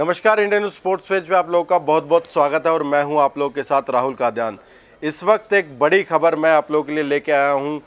नमस्कार Indian sports page पे आप लोगों का बहुत बहुत स्वागत है और मैं हूं आप लोगों के साथ राहुल काद्यान इस वक्त एक बड़ी खबर मैं आप लोगों के लिए लेके आया हूं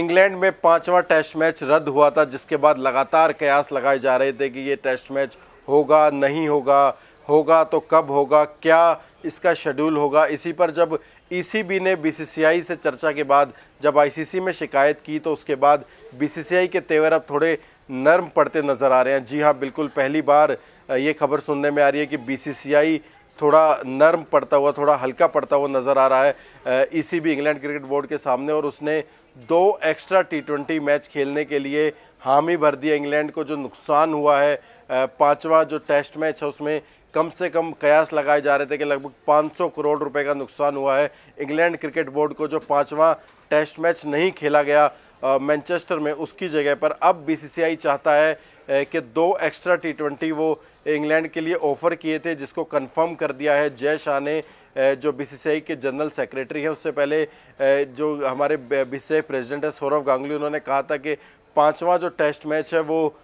इंग्लैंड में पांचवा टेस्ट मैच रद्द हुआ था जिसके बाद लगातार कयास लगाए जा रहे थे कि ये टेस्ट मैच होगा नहीं होगा होगा तो कब होगा क्या इसका शेड्यूल होगा इसी पर जब ईसीबी e ने बीसीसीआई से चर्चा के बाद जब आईसीसी में शिकायत की तो उसके बाद बीसीसीआई के तेवर अब थोड़े नर्म पड़ते नज़र आ रहे हैं जी हाँ बिल्कुल पहली बार ये खबर सुनने में आ रही है कि बीसीसीआई थोड़ा नर्म पड़ता हुआ थोड़ा हल्का पड़ता हुआ नज़र आ रहा है ईसीबी इंग्लैंड क्रिकेट बोर्ड के सामने और उसने दो एक्स्ट्रा टी ट्वेंटी मैच खेलने के लिए हामी भर दिया इंग्लैंड को जो नुकसान हुआ है पाँचवा जो टेस्ट मैच है उसमें कम से कम कयास लगाए जा रहे थे कि लगभग 500 करोड़ रुपए का नुकसान हुआ है इंग्लैंड क्रिकेट बोर्ड को जो पाँचवा टेस्ट मैच नहीं खेला गया मैनचेस्टर में उसकी जगह पर अब बीसीसीआई चाहता है कि दो एक्स्ट्रा टी ट्वेंटी वो इंग्लैंड के लिए ऑफ़र किए थे जिसको कन्फर्म कर दिया है जय शाह ने जो बीसीसीआई के जनरल सेक्रेटरी है उससे पहले जो हमारे बीसीसीआई प्रेसिडेंट है सौरव गांगुली उन्होंने कहा था कि पांचवा जो टेस्ट मैच है वो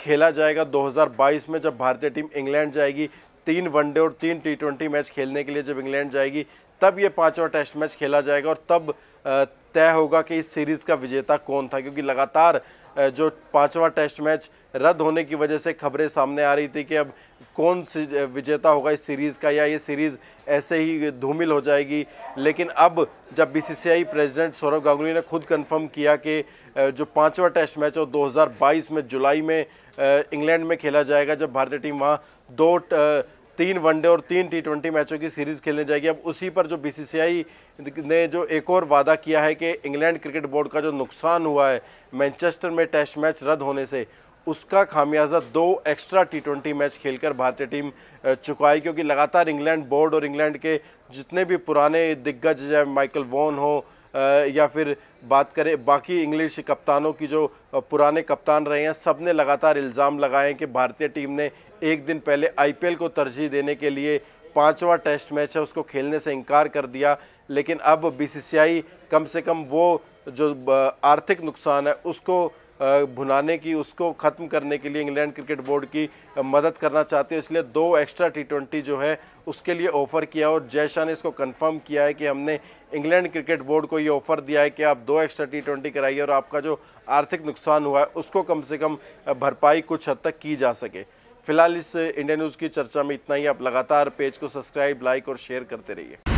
खेला जाएगा 2022 में जब भारतीय टीम इंग्लैंड जाएगी तीन वनडे और तीन टी मैच खेलने के लिए जब इंग्लैंड जाएगी तब ये पाँचवा टेस्ट मैच खेला जाएगा और तब तय होगा कि इस सीरीज़ का विजेता कौन था क्योंकि लगातार जो पांचवा टेस्ट मैच रद्द होने की वजह से खबरें सामने आ रही थी कि अब कौन विजेता होगा इस सीरीज़ का या ये सीरीज़ ऐसे ही धूमिल हो जाएगी लेकिन अब जब बीसीसीआई प्रेसिडेंट सौरव गांगुली ने खुद कंफर्म किया कि जो पांचवा टेस्ट मैच है वो 2022 में जुलाई में इंग्लैंड में खेला जाएगा जब भारतीय टीम वहाँ दो तीन वनडे और तीन टी ट्वेंटी मैचों की सीरीज खेलने जाएगी अब उसी पर जो बीसीसीआई ने जो एक और वादा किया है कि इंग्लैंड क्रिकेट बोर्ड का जो नुकसान हुआ है मैनचेस्टर में टेस्ट मैच रद्द होने से उसका खामियाजा दो एक्स्ट्रा टी ट्वेंटी मैच खेलकर भारतीय टीम चुकाई क्योंकि लगातार इंग्लैंड बोर्ड और इंग्लैंड के जितने भी पुराने दिग्गज जैसे माइकल वॉन हो या फिर बात करें बाकी इंग्लिश कप्तानों की जो पुराने कप्तान रहे हैं सब ने लगातार इल्ज़ाम लगाए हैं कि भारतीय टीम ने एक दिन पहले आईपीएल को तरजीह देने के लिए पांचवा टेस्ट मैच है उसको खेलने से इनकार कर दिया लेकिन अब बीसीसीआई कम से कम वो जो आर्थिक नुकसान है उसको भुनाने की उसको ख़त्म करने के लिए इंग्लैंड क्रिकेट बोर्ड की मदद करना चाहते हो इसलिए दो एक्स्ट्रा टी ट्वेंटी जो है उसके लिए ऑफ़र किया और जय शाह ने इसको कंफर्म किया है कि हमने इंग्लैंड क्रिकेट बोर्ड को ये ऑफ़र दिया है कि आप दो एक्स्ट्रा टी ट्वेंटी कराइए और आपका जो आर्थिक नुकसान हुआ है उसको कम से कम भरपाई कुछ हद तक की जा सके फिलहाल इस इंडिया न्यूज़ की चर्चा में इतना ही आप लगातार पेज को सब्सक्राइब लाइक और शेयर करते रहिए